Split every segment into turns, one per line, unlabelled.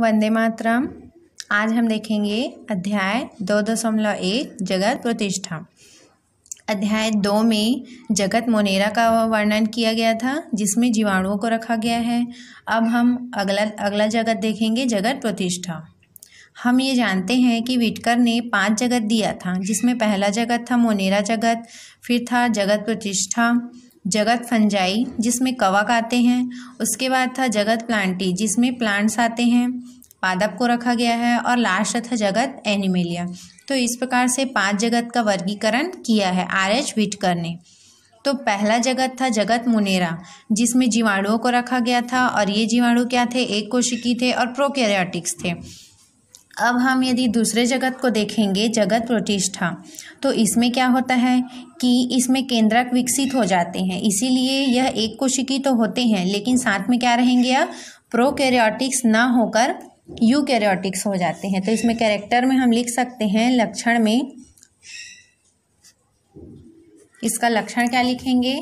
वंदे मातरम आज हम देखेंगे अध्याय दो दशमलव एक जगत प्रतिष्ठा अध्याय दो में जगत मोनेरा का वर्णन किया गया था जिसमें जीवाणुओं को रखा गया है अब हम अगला अगला जगत देखेंगे जगत प्रतिष्ठा हम ये जानते हैं कि विटकर ने पांच जगत दिया था जिसमें पहला जगत था मोनेरा जगत फिर था जगत प्रतिष्ठा जगत फंजाई जिसमें कवक आते हैं उसके बाद था जगत प्लांटी जिसमें प्लांट्स आते हैं पादप को रखा गया है और लास्ट था जगत एनिमेलिया तो इस प्रकार से पांच जगत का वर्गीकरण किया है आर एच विटकर ने तो पहला जगत था जगत मुनेरा जिसमें जीवाणुओं को रखा गया था और ये जीवाणु क्या थे एक कोशिकी थे और प्रोकैरियोटिक्स थे अब हम यदि दूसरे जगत को देखेंगे जगत प्रतिष्ठा तो इसमें क्या होता है कि इसमें केंद्रक विकसित हो जाते हैं इसीलिए यह एक कोशिकी तो होते हैं लेकिन साथ में क्या रहेंगे प्रो प्रोकैरियोटिक्स ना होकर यूकैरियोटिक्स हो जाते हैं तो इसमें कैरेक्टर में हम लिख सकते हैं लक्षण में इसका लक्षण क्या लिखेंगे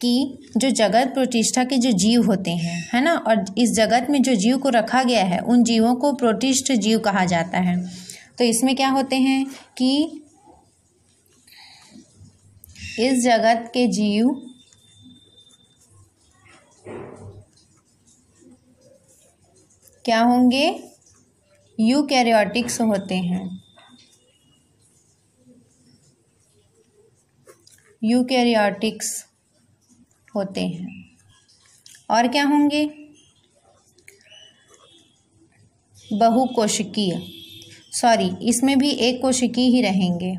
कि जो जगत प्रतिष्ठा के जो जीव होते हैं है ना और इस जगत में जो जीव को रखा गया है उन जीवों को प्रोटिष्ठ जीव कहा जाता है तो इसमें क्या होते हैं कि इस जगत के जीव क्या होंगे यू कैरियोटिक्स होते हैं यू कैरियोटिक्स होते हैं और क्या होंगे बहुकोशिकीय सॉरी इसमें भी एक कोशिकी ही रहेंगे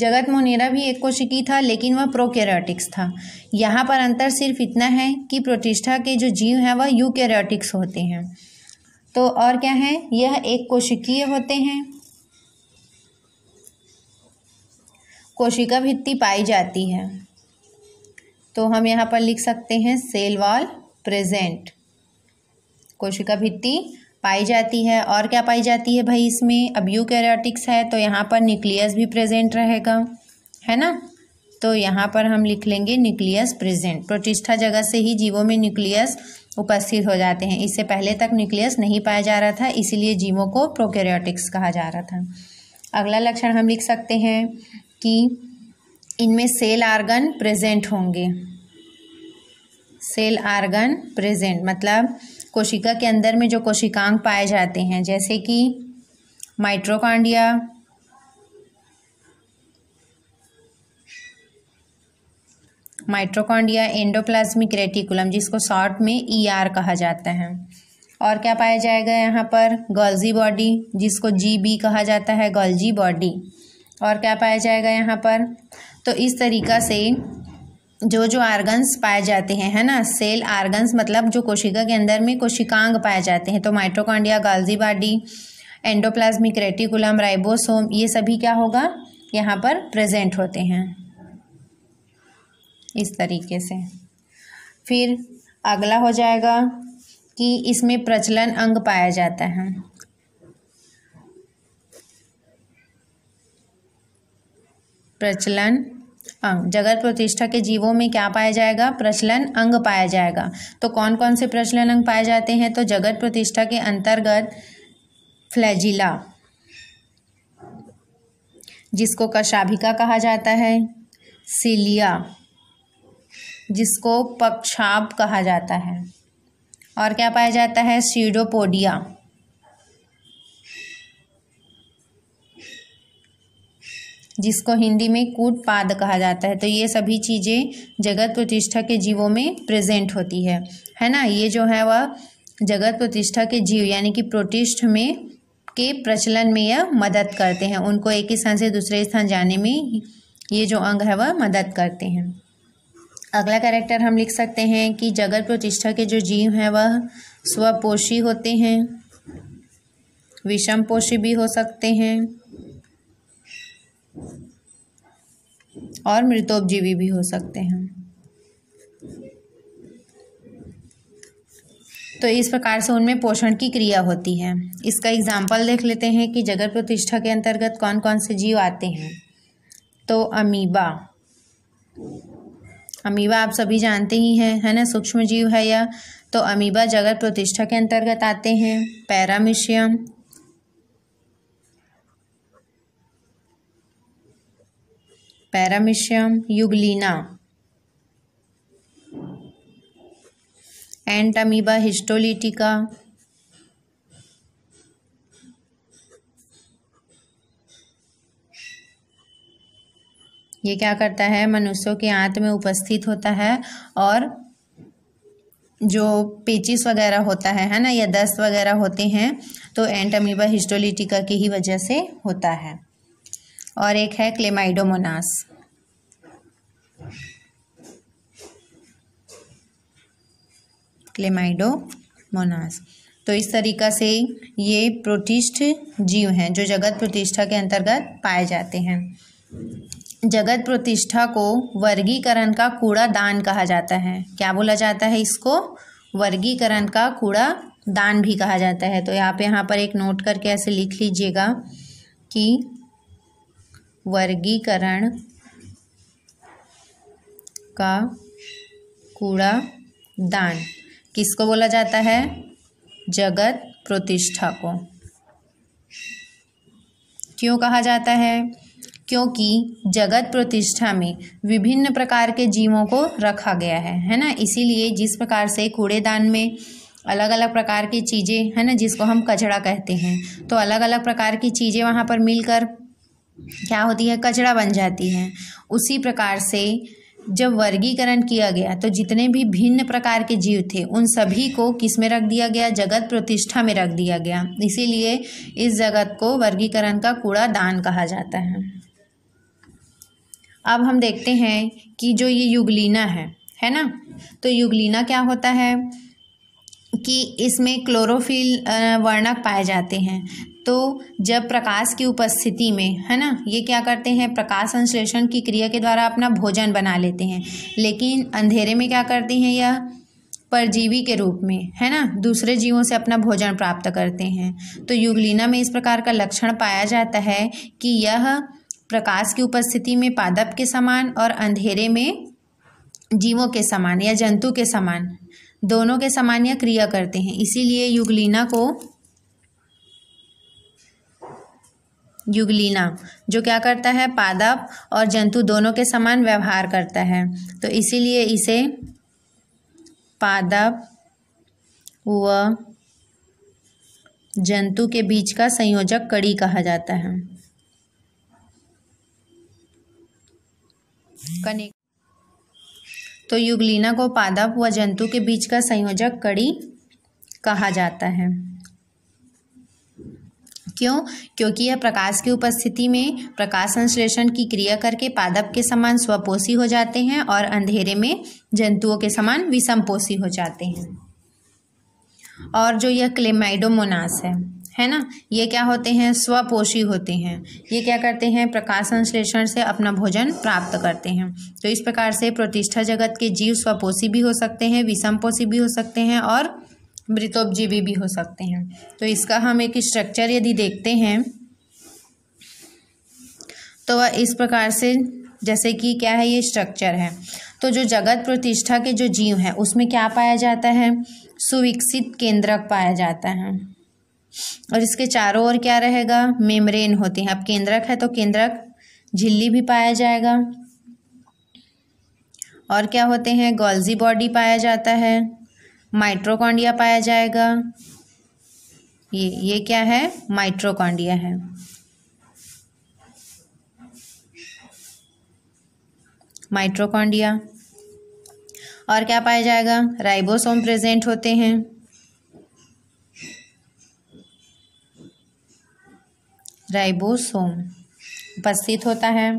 जगत मोनेरा भी एक कोशिकी था लेकिन वह प्रोकैरियोटिक्स था यहाँ पर अंतर सिर्फ इतना है कि प्रोटिष्ठा के जो जीव हैं वह यूकैरियोटिक्स होते हैं तो और क्या है यह एक कोशिकीय होते हैं कोशिका भित्ति पाई जाती है तो हम यहाँ पर लिख सकते हैं सेल वॉल प्रेजेंट कोशिका भित्ति पाई जाती है और क्या पाई जाती है भाई इसमें अब यू कैरियोटिक्स है तो यहाँ पर न्यूक्लियस भी प्रेजेंट रहेगा है ना तो यहाँ पर हम लिख लेंगे न्यूक्लियस प्रेजेंट प्रोटिष्ठा जगह से ही जीवों में न्यूक्लियस उपस्थित हो जाते हैं इससे पहले तक न्यूक्लियस नहीं पाया जा रहा था इसीलिए जीवों को प्रोकैरियोटिक्स कहा जा रहा था अगला लक्षण हम लिख सकते हैं कि इनमें सेल आर्गन प्रेजेंट होंगे सेल आर्गन प्रेजेंट मतलब कोशिका के अंदर में जो कोशिकांग पाए जाते हैं जैसे कि माइट्रोकांडिया माइट्रोकांडिया एंडोप्लाज्मिक रेटिकुलम जिसको शॉर्ट में ईआर e ER कहा जाता है और क्या पाया जाएगा यहाँ पर गॉल्जी बॉडी जिसको जीबी कहा जाता है गॉल्जी बॉडी और क्या पाया जाएगा यहाँ पर तो इस तरीका से जो जो आर्गन्स पाए जाते हैं है ना सेल आर्गन्स मतलब जो कोशिका के अंदर में कोशिकांग पाए जाते हैं तो mitochondria Golgi body endoplasmic reticulum ribosome ये सभी क्या होगा यहाँ पर प्रेजेंट होते हैं इस तरीके से फिर अगला हो जाएगा कि इसमें प्रचलन अंग पाया जाता है प्रचलन अंग जगत प्रतिष्ठा के जीवों में क्या पाया जाएगा प्रचलन अंग पाया जाएगा तो कौन कौन से प्रचलन अंग पाए जाते हैं तो जगत प्रतिष्ठा के अंतर्गत फ्लैजिला जिसको कशाभिका कहा जाता है सिलिया जिसको पक्षाब कहा जाता है और क्या पाया जाता है सीडोपोडिया जिसको हिंदी में कूट पाद कहा जाता है तो ये सभी चीज़ें जगत प्रतिष्ठा के जीवों में प्रेजेंट होती है है ना ये जो है वह जगत प्रतिष्ठा के जीव यानी कि प्रोटिष्ठ में के प्रचलन में यह मदद करते हैं उनको एक स्थान से दूसरे स्थान जाने में ये जो अंग है वह मदद करते हैं अगला कैरेक्टर हम लिख सकते हैं कि जगत प्रतिष्ठा के जो जीव हैं वह स्वपोषी होते हैं विषम पोषी भी हो सकते हैं और मृतोपजीवी भी हो सकते हैं तो इस प्रकार से उनमें पोषण की क्रिया होती है इसका एग्जाम्पल देख लेते हैं कि जगत प्रतिष्ठा के अंतर्गत कौन कौन से जीव आते हैं तो अमीबा अमीबा आप सभी जानते ही हैं है ना सूक्ष्म जीव है या तो अमीबा जगत प्रतिष्ठा के अंतर्गत आते हैं paramecium paramecium euglena entamoeba histolytica ये क्या करता है मनुष्यों के आंत में उपस्थित होता है और जो पेचिस वगैरह होता है है ना या दस्त वगैरह होते हैं तो एंटामीबा हिस्टोलिटिका की ही वजह से होता है और एक है क्लेमाइडोमोनास क्लेमाइडोमोनास तो इस तरीका से ये प्रोटिष्ठ जीव हैं जो जगत प्रतिष्ठा के अंतर्गत पाए जाते हैं जगत प्रतिष्ठा को वर्गीकरण का कूड़ा दान कहा जाता है क्या बोला जाता है इसको वर्गीकरण का कूड़ा दान भी कहा जाता है तो यहाँ पे यहाँ पर एक नोट करके ऐसे लिख लीजिएगा कि वर्गीकरण का कूड़ा दान किसको बोला जाता है जगत प्रतिष्ठा को क्यों कहा जाता है क्योंकि जगत प्रतिष्ठा में विभिन्न प्रकार के जीवों को रखा गया है है ना इसीलिए जिस प्रकार से कूड़ेदान में अलग अलग प्रकार की चीज़ें है ना जिसको हम कचड़ा कहते हैं तो अलग अलग प्रकार की चीज़ें वहाँ पर मिलकर क्या होती है कचरा बन जाती है उसी प्रकार से जब वर्गीकरण किया गया तो जितने भी भिन्न प्रकार के जीव थे उन सभी को किस में रख दिया गया जगत प्रतिष्ठा में रख दिया गया इसीलिए इस जगत को वर्गीकरण का कूड़ा दान कहा जाता है अब हम देखते हैं कि जो ये युगलीना है है ना तो युगलीना क्या होता है कि इसमें क्लोरोफिल वर्णक पाए जाते हैं तो जब प्रकाश की उपस्थिति में है ना ये क्या करते हैं प्रकाश संश्लेषण की क्रिया के द्वारा अपना भोजन बना लेते हैं लेकिन अंधेरे में क्या करते हैं यह परजीवी के रूप में है ना दूसरे जीवों से अपना भोजन प्राप्त करते हैं तो युगलीना में इस प्रकार का लक्षण पाया जाता है कि यह प्रकाश की उपस्थिति में पादप के समान और अंधेरे में जीवों के समान या जंतु के समान दोनों के समान यह क्रिया करते हैं इसीलिए युगलीना को युगलीना जो क्या करता है पादप और जंतु दोनों के समान व्यवहार करता है तो इसीलिए इसे पादप व जंतु के बीच का संयोजक कड़ी कहा जाता है तो युगलीना को पादप व जंतु के बीच का संयोजक कड़ी कहा जाता है क्यों क्योंकि यह प्रकाश की उपस्थिति में प्रकाश संश्लेषण की क्रिया करके पादप के समान स्वपोषी हो जाते हैं और अंधेरे में जंतुओं के समान विषमपोषी हो जाते हैं और जो यह क्लेमाइडोमोनास है है ना ये क्या होते हैं स्वपोषी होते हैं ये क्या करते हैं प्रकाश संश्लेषण से अपना भोजन प्राप्त करते हैं तो इस प्रकार से प्रतिष्ठा जगत के जीव स्वपोषी भी हो सकते हैं विषमपोषी भी हो सकते हैं और मृतोपजीवी भी हो सकते हैं तो इसका हम एक स्ट्रक्चर यदि देखते हैं तो वह इस प्रकार से जैसे कि क्या है ये स्ट्रक्चर है तो जो जगत प्रतिष्ठा के जो जीव हैं उसमें क्या पाया जाता है सुविकसित केंद्रक पाया जाता है और इसके चारों ओर क्या रहेगा मेम्ब्रेन होते हैं अब केंद्रक है तो केंद्रक झिल्ली भी पाया जाएगा और क्या होते हैं गोल्जी बॉडी पाया जाता है माइट्रोकॉन्डिया पाया जाएगा ये ये क्या है माइट्रोकॉन्डिया है माइट्रोकॉन्डिया और क्या पाया जाएगा राइबोसोम प्रेजेंट होते हैं राइबोसोम उपस्थित होता है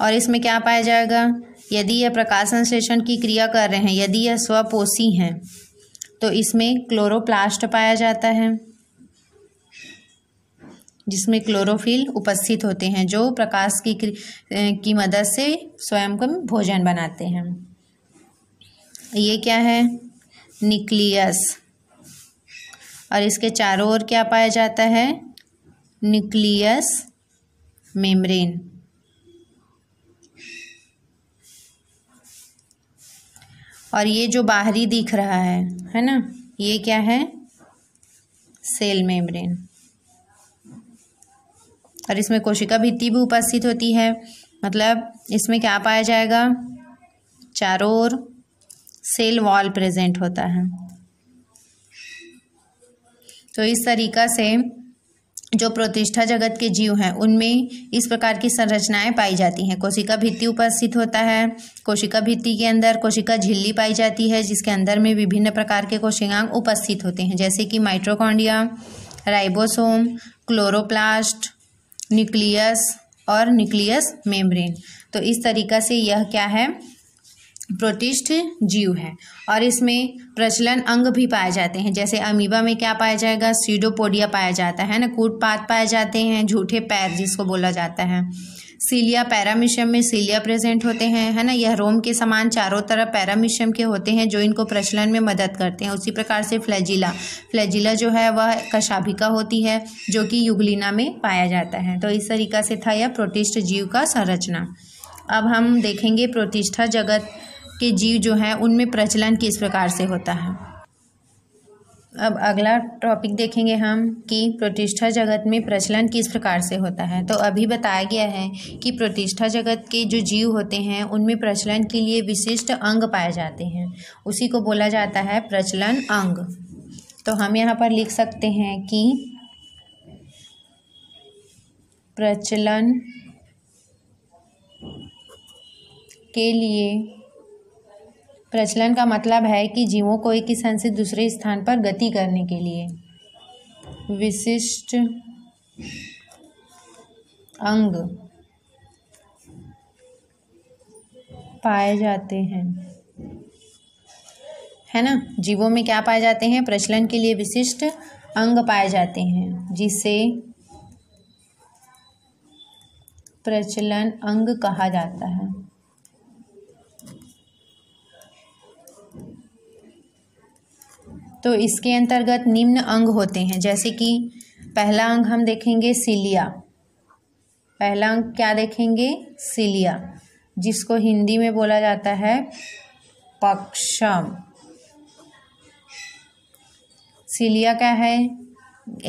और इसमें क्या पाया जाएगा यदि यह प्रकाश संश्लेषण की क्रिया कर रहे हैं यदि यह स्वपोषी हैं तो इसमें क्लोरोप्लास्ट पाया जाता है जिसमें क्लोरोफिल उपस्थित होते हैं जो प्रकाश की की मदद से स्वयं को भोजन बनाते हैं ये क्या है न्यूक्लियस और इसके चारों ओर क्या पाया जाता है न्यूक्लियस मेम्ब्रेन और ये जो बाहरी दिख रहा है है ना ये क्या है सेल मेम्ब्रेन और इसमें कोशिका भित्ति भी उपस्थित होती है मतलब इसमें क्या पाया जाएगा चारों ओर सेल वॉल प्रेजेंट होता है तो इस तरीका से जो प्रतिष्ठा जगत के जीव हैं उनमें इस प्रकार की संरचनाएं पाई जाती हैं कोशिका भित्ति उपस्थित होता है कोशिका भित्ति के अंदर कोशिका झिल्ली पाई जाती है जिसके अंदर में विभिन्न प्रकार के कोशिकांग उपस्थित होते हैं जैसे कि माइट्रोकॉन्डिया राइबोसोम क्लोरोप्लास्ट न्यूक्लियस और न्यूक्लियस मेम्ब्रेन तो इस तरीका से यह क्या है प्रोटिस्ट जीव है और इसमें प्रचलन अंग भी पाए जाते हैं जैसे अमीबा में क्या पाया जाएगा सीडोपोडिया पाया जाता है ना कूटपात पाए जाते हैं झूठे पैर जिसको बोला जाता है सीलिया पैरामिशियम में सीलिया प्रेजेंट होते हैं है ना यह रोम के समान चारों तरफ पैरामिशियम के होते हैं जो इनको प्रचलन में मदद करते हैं उसी प्रकार से फ्लैजिला फ्लैजिला जो है वह कशाभिका होती है जो कि युगलिना में पाया जाता है तो इस तरीका से था यह प्रोटिस्ट जीव का संरचना अब हम देखेंगे प्रोतिष्ठा जगत के जीव जो हैं उनमें प्रचलन किस प्रकार से होता है अब अगला टॉपिक देखेंगे हम कि प्रतिष्ठा जगत में प्रचलन किस प्रकार से होता है तो अभी बताया गया है कि प्रतिष्ठा जगत के जो जीव होते हैं उनमें प्रचलन के लिए विशिष्ट अंग पाए जाते हैं उसी को बोला जाता है प्रचलन अंग तो हम यहाँ पर लिख सकते हैं कि प्रचलन के लिए प्रचलन का मतलब है कि जीवों को एक स्थान से दूसरे स्थान पर गति करने के लिए विशिष्ट अंग पाए जाते हैं है ना जीवों में क्या पाए जाते हैं प्रचलन के लिए विशिष्ट अंग पाए जाते हैं जिसे प्रचलन अंग कहा जाता है तो इसके अंतर्गत निम्न अंग होते हैं जैसे कि पहला अंग हम देखेंगे सिलिया पहला अंग क्या देखेंगे सिलिया जिसको हिंदी में बोला जाता है पक्षम सिलिया क्या है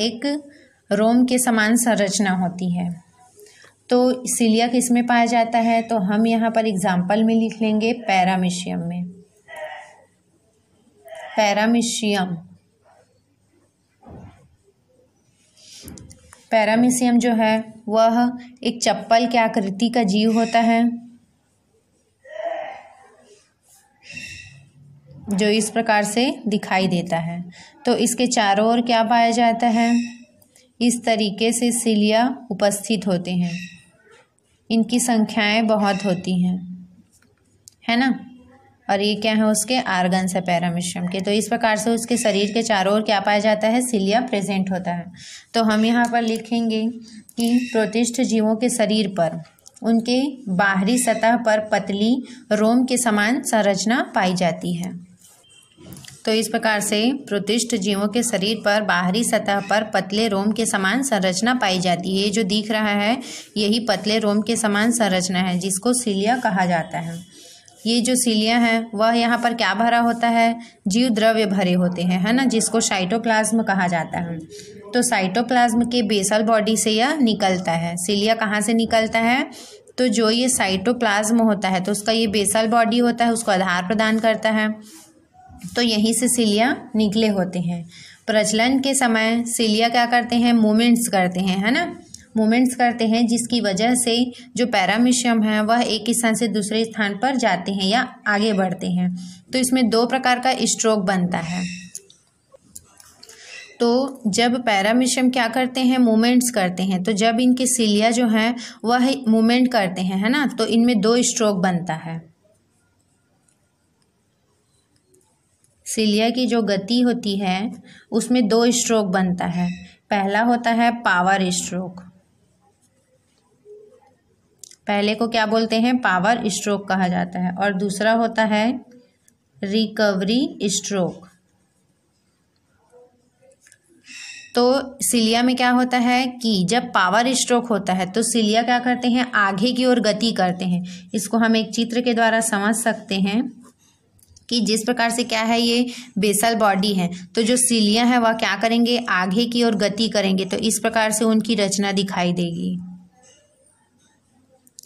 एक रोम के समान संरचना होती है तो सिलिया किस में पाया जाता है तो हम यहाँ पर एग्जाम्पल में लिख लेंगे पैरामिशियम में पैरामिशियम पैरामिशियम जो है वह एक चप्पल के आकृति का जीव होता है जो इस प्रकार से दिखाई देता है तो इसके चारों ओर क्या पाया जाता है इस तरीके से सिलिया उपस्थित होते हैं इनकी संख्याएं बहुत होती हैं है ना और ये क्या है उसके आर्गन्स है पैरामिश्रम के तो इस प्रकार से उसके शरीर के चारों ओर क्या पाया जाता है सिलिया प्रेजेंट होता है तो हम यहाँ पर लिखेंगे कि प्रोतिष्ठ जीवों के शरीर पर उनके बाहरी सतह पर पतली रोम के समान संरचना पाई जाती है तो इस प्रकार से प्रतिष्ठ जीवों के शरीर पर बाहरी सतह पर पतले रोम के समान संरचना पाई जाती है ये जो दिख रहा है यही पतले रोम के समान संरचना है जिसको सिलिया कहा जाता है ये जो सिलियाँ हैं वह यहाँ पर क्या भरा होता है जीव द्रव्य भरे होते हैं है ना जिसको साइटोप्लाज्म कहा जाता है तो साइटोप्लाज्म के बेसल बॉडी से यह निकलता है सिलिया कहाँ से निकलता है तो जो ये साइटोप्लाज्म होता है तो उसका ये बेसल बॉडी होता है उसको आधार प्रदान करता है तो यहीं से सिलिया निकले होते हैं प्रचलन के समय सिलिया क्या करते हैं मूवमेंट्स करते हैं है ना मूवमेंट्स करते हैं जिसकी वजह से जो पैरामिशियम है वह एक स्थान से दूसरे स्थान पर जाते हैं या आगे बढ़ते हैं तो इसमें दो प्रकार का स्ट्रोक बनता है तो जब पैरामिशियम क्या करते हैं मूवमेंट्स करते हैं तो जब इनके सिलिया जो हैं वह मूवमेंट करते हैं है ना तो इनमें दो स्ट्रोक बनता है सिलिया की जो गति होती है उसमें दो स्ट्रोक बनता है पहला होता है पावर स्ट्रोक पहले को क्या बोलते हैं पावर स्ट्रोक कहा जाता है और दूसरा होता है रिकवरी स्ट्रोक तो सिलिया में क्या होता है कि जब पावर स्ट्रोक होता है तो सिलिया क्या करते हैं आगे की ओर गति करते हैं इसको हम एक चित्र के द्वारा समझ सकते हैं कि जिस प्रकार से क्या है ये बेसल बॉडी है तो जो सिलिया है वह क्या करेंगे आगे की ओर गति करेंगे तो इस प्रकार से उनकी रचना दिखाई देगी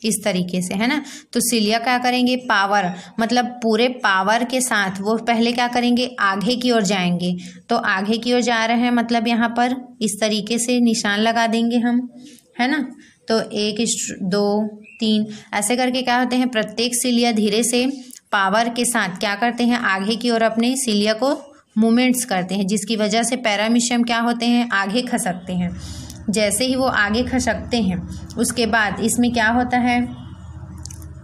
इस तरीके से है ना तो सिलिया क्या करेंगे पावर मतलब पूरे पावर के साथ वो पहले क्या करेंगे आगे की ओर जाएंगे तो आगे की ओर जा रहे हैं मतलब यहाँ पर इस तरीके से निशान लगा देंगे हम है ना तो एक दो तीन ऐसे करके क्या होते हैं प्रत्येक सिलिया धीरे से पावर के साथ क्या करते हैं आगे की ओर अपने सिलिया को मूवमेंट्स करते हैं जिसकी वजह से पैरामिशियम क्या होते हैं आगे खसकते हैं जैसे ही वो आगे खसकते हैं उसके बाद इसमें क्या होता है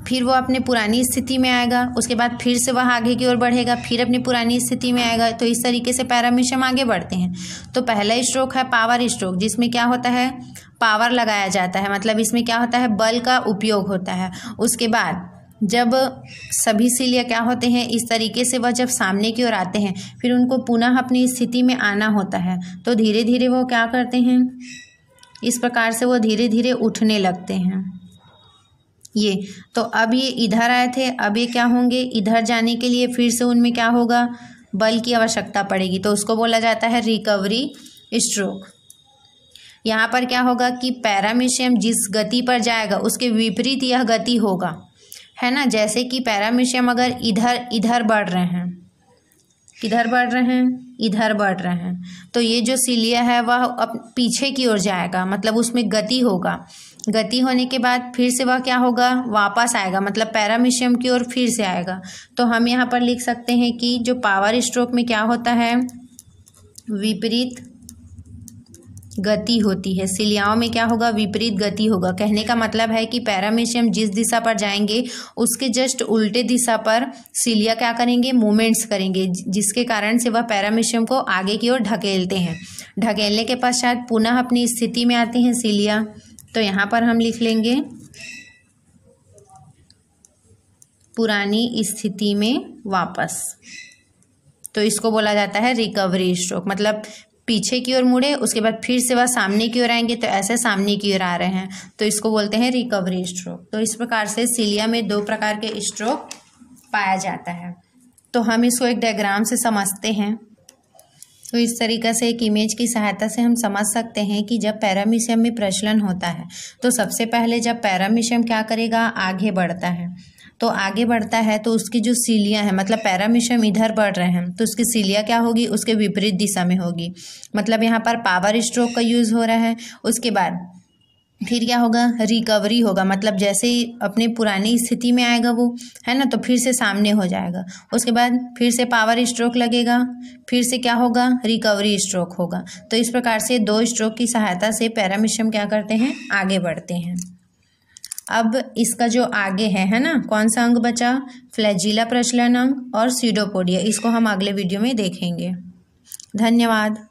फिर वो अपने पुरानी स्थिति में आएगा उसके बाद फिर से वह आगे की ओर बढ़ेगा फिर अपनी पुरानी स्थिति में आएगा तो इस तरीके से पैरामीशियम आगे बढ़ते हैं तो पहला स्ट्रोक है पावर स्ट्रोक जिसमें क्या होता है पावर लगाया जाता है मतलब इसमें क्या होता है बल का उपयोग होता है उसके बाद जब सभी सिलिया क्या होते हैं इस तरीके से वह जब सामने की ओर आते हैं फिर उनको पुनः अपनी स्थिति में आना होता है तो धीरे धीरे वो क्या करते हैं इस प्रकार से वो धीरे धीरे उठने लगते हैं ये तो अब ये इधर आए थे अब ये क्या होंगे इधर जाने के लिए फिर से उनमें क्या होगा बल की आवश्यकता पड़ेगी तो उसको बोला जाता है रिकवरी स्ट्रोक यहाँ पर क्या होगा कि पैरामिशियम जिस गति पर जाएगा उसके विपरीत यह गति होगा है ना जैसे कि पैरामिशियम अगर इधर इधर बढ़ रहे हैं किधर बढ़ रहे हैं इधर बढ़ रहे हैं तो ये जो सिलिया है वह अब पीछे की ओर जाएगा मतलब उसमें गति होगा गति होने के बाद फिर से वह क्या होगा वापस आएगा मतलब पैरामिशियम की ओर फिर से आएगा तो हम यहाँ पर लिख सकते हैं कि जो पावर स्ट्रोक में क्या होता है विपरीत गति होती है सिलियाओं में क्या होगा विपरीत गति होगा कहने का मतलब है कि पैरामेशियम जिस दिशा पर जाएंगे उसके जस्ट उल्टे दिशा पर सिलिया क्या करेंगे मूवमेंट्स करेंगे जिसके कारण से वह पैरामीशियम को आगे की ओर ढकेलते हैं ढकेलने के पश्चात पुनः अपनी स्थिति में आते हैं सिलिया तो यहाँ पर हम लिख लेंगे पुरानी स्थिति में वापस तो इसको बोला जाता है रिकवरी स्ट्रोक मतलब पीछे की ओर मुड़े उसके बाद फिर से वह सामने की ओर आएंगे तो ऐसे सामने की ओर आ रहे हैं तो इसको बोलते हैं रिकवरी स्ट्रोक तो इस प्रकार से सीलिया में दो प्रकार के स्ट्रोक पाया जाता है तो हम इसको एक डायग्राम से समझते हैं तो इस तरीका से एक इमेज की सहायता से हम समझ सकते हैं कि जब पैरामीशियम में प्रचलन होता है तो सबसे पहले जब पैरामीशियम क्या करेगा आगे बढ़ता है तो आगे बढ़ता है तो उसकी जो सीलियाँ हैं मतलब पैरामिशियम इधर बढ़ रहे हैं तो उसकी सीलिया क्या होगी उसके विपरीत दिशा में होगी मतलब यहाँ पर पावर स्ट्रोक का यूज़ हो रहा है उसके बाद फिर क्या होगा रिकवरी होगा मतलब जैसे ही अपने पुरानी स्थिति में आएगा वो है ना तो फिर से सामने हो जाएगा उसके बाद फिर से पावर स्ट्रोक लगेगा फिर से क्या होगा रिकवरी स्ट्रोक होगा तो इस प्रकार से दो स्ट्रोक की सहायता से पैरामिशियम क्या करते हैं आगे बढ़ते हैं अब इसका जो आगे है है ना कौन सा अंग बचा फ्लैजिला प्रचलन अंग और सीडोपोडिया इसको हम अगले वीडियो में देखेंगे धन्यवाद